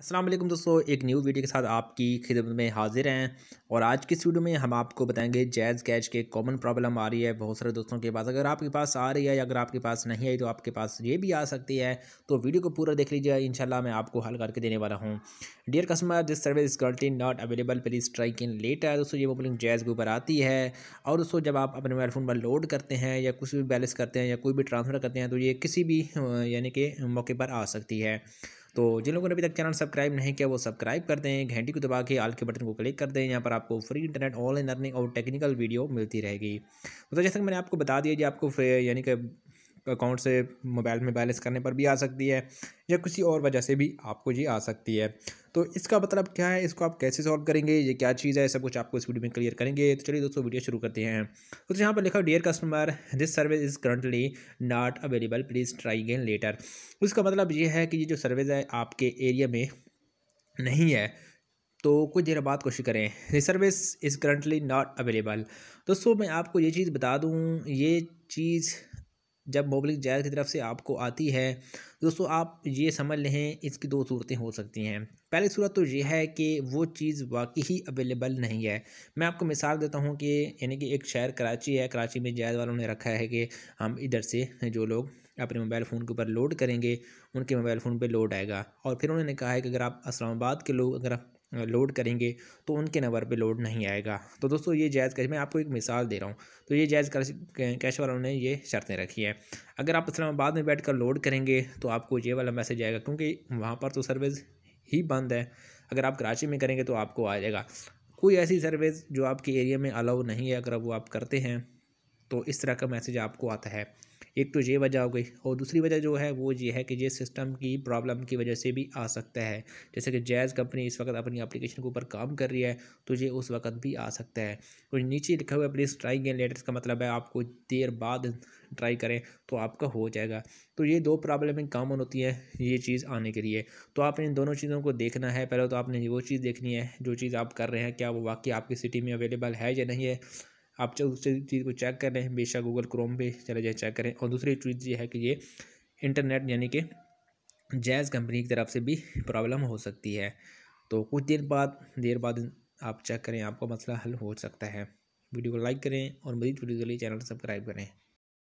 असलम दोस्तों एक new video के साथ आपकी खिदमत में हाजिर हैं और आज की इस वीडियो में हम आपको बताएंगे जैज़ कैच के कॉमन प्रॉब्लम आ रही है बहुत सारे दोस्तों के पास अगर आपके पास आ रही है या अगर आपके पास नहीं आई तो आपके पास ये भी आ सकती है तो वीडियो को पूरा देख लीजिए इंशाल्लाह मैं आपको हल करके देने वाला हूँ डियर कस्टमर दिस सर्विस गर्टी not available please try again later दोस्तों ये मोबाइल जैज़ के ऊपर आती है और दोस्तों जब आप अपने मोबाइल फ़ोन पर लोड करते हैं या कुछ भी बैलेंस करते हैं या कोई भी ट्रांसफ़र करते हैं तो ये किसी भी यानी कि मौके पर आ सकती है तो जिन लोगों ने अभी तक चैनल सब्सक्राइब नहीं किया वो सब्सक्राइब कर दें घंटी को दबा के आल के बटन को क्लिक कर दें यहाँ पर आपको फ्री इंटरनेट ऑनलाइन लर्निंग और टेक्निकल वीडियो मिलती रहेगी तो जैसा कि मैंने आपको बता दिया जी आपको यानी कि अकाउंट से मोबाइल में बैलेंस करने पर भी आ सकती है या किसी और वजह से भी आपको ये आ सकती है तो इसका मतलब क्या है इसको आप कैसे सॉल्व करेंगे ये क्या चीज़ है सब कुछ आपको इस वीडियो में क्लियर करेंगे तो चलिए दोस्तों वीडियो शुरू करते हैं तो, तो यहाँ पर लिखा dear customer this service is currently not available please try again later उसका मतलब ये है कि ये जो सर्विस है आपके एरिया में नहीं है तो कुछ देर बाद कोशिश करें this service is currently not available दोस्तों मैं आपको ये चीज़ बता दूँ ये चीज़ जब मोबलिक जायज़ की तरफ से आपको आती है तो दोस्तों आप ये समझ लें इसकी दो सूरतें हो सकती हैं पहली सूरत तो ये है कि वो चीज़ वाकई ही अवेलेबल नहीं है मैं आपको मिसाल देता हूँ कि यानी कि एक शहर कराची है कराची में जायज़ वालों ने रखा है कि हम इधर से जो लोग अपने मोबाइल फ़ोन के ऊपर लोड करेंगे उनके मोबाइल फ़ोन पे लोड आएगा और फिर उन्होंने कहा है कि अगर आप इस्लामाबाद के लोग अगर आप लोड करेंगे तो उनके नंबर पे लोड नहीं आएगा तो दोस्तों ये जायज़ कैश मैं आपको एक मिसाल दे रहा हूँ तो ये जायज़ कैश वालों ने ये शर्तें रखी है अगर आप इस्लामाबाद में बैठ कर लोड करेंगे तो आपको ये वाला मैसेज आएगा क्योंकि वहाँ पर तो सर्विस ही बंद है अगर आप कराची में करेंगे तो आपको आ जाएगा कोई ऐसी सर्विस जो आपके एरिया में अलाउ नहीं है अगर वो आप करते हैं तो इस तरह का मैसेज आपको आता है एक तो ये वजह हो गई और दूसरी वजह जो है वो ये है कि ये सिस्टम की प्रॉब्लम की वजह से भी आ सकता है जैसे कि जैज़ कंपनी इस वक्त अपनी एप्लीकेशन के ऊपर काम कर रही है तो ये उस वक्त भी आ सकता है और नीचे लिखा हुआ प्लीज़ ट्राई गेन लेटर्स का मतलब है आपको देर बाद ट्राई करें तो आपका हो जाएगा तो ये दो प्रॉब्लमें कामन होती हैं ये चीज़ आने के लिए तो आपने इन दोनों चीज़ों को देखना है पहले तो आपने वो चीज़ देखनी है जो चीज़ आप कर रहे हैं क्या वो वाकई आपकी सिटी में अवेलेबल है या नहीं है आप चाहे उस चीज़ को चेक कर हैं बेशक गूगल क्रोम पे चले जाए चेक करें और दूसरी चीज़ ये है कि ये इंटरनेट यानी कि जैज़ कंपनी की तरफ से भी प्रॉब्लम हो सकती है तो कुछ देर बाद देर बाद आप चेक करें आपका मसला हल हो सकता है वीडियो को लाइक करें और मरीज वीडियो के लिए चैनल सब्सक्राइब करें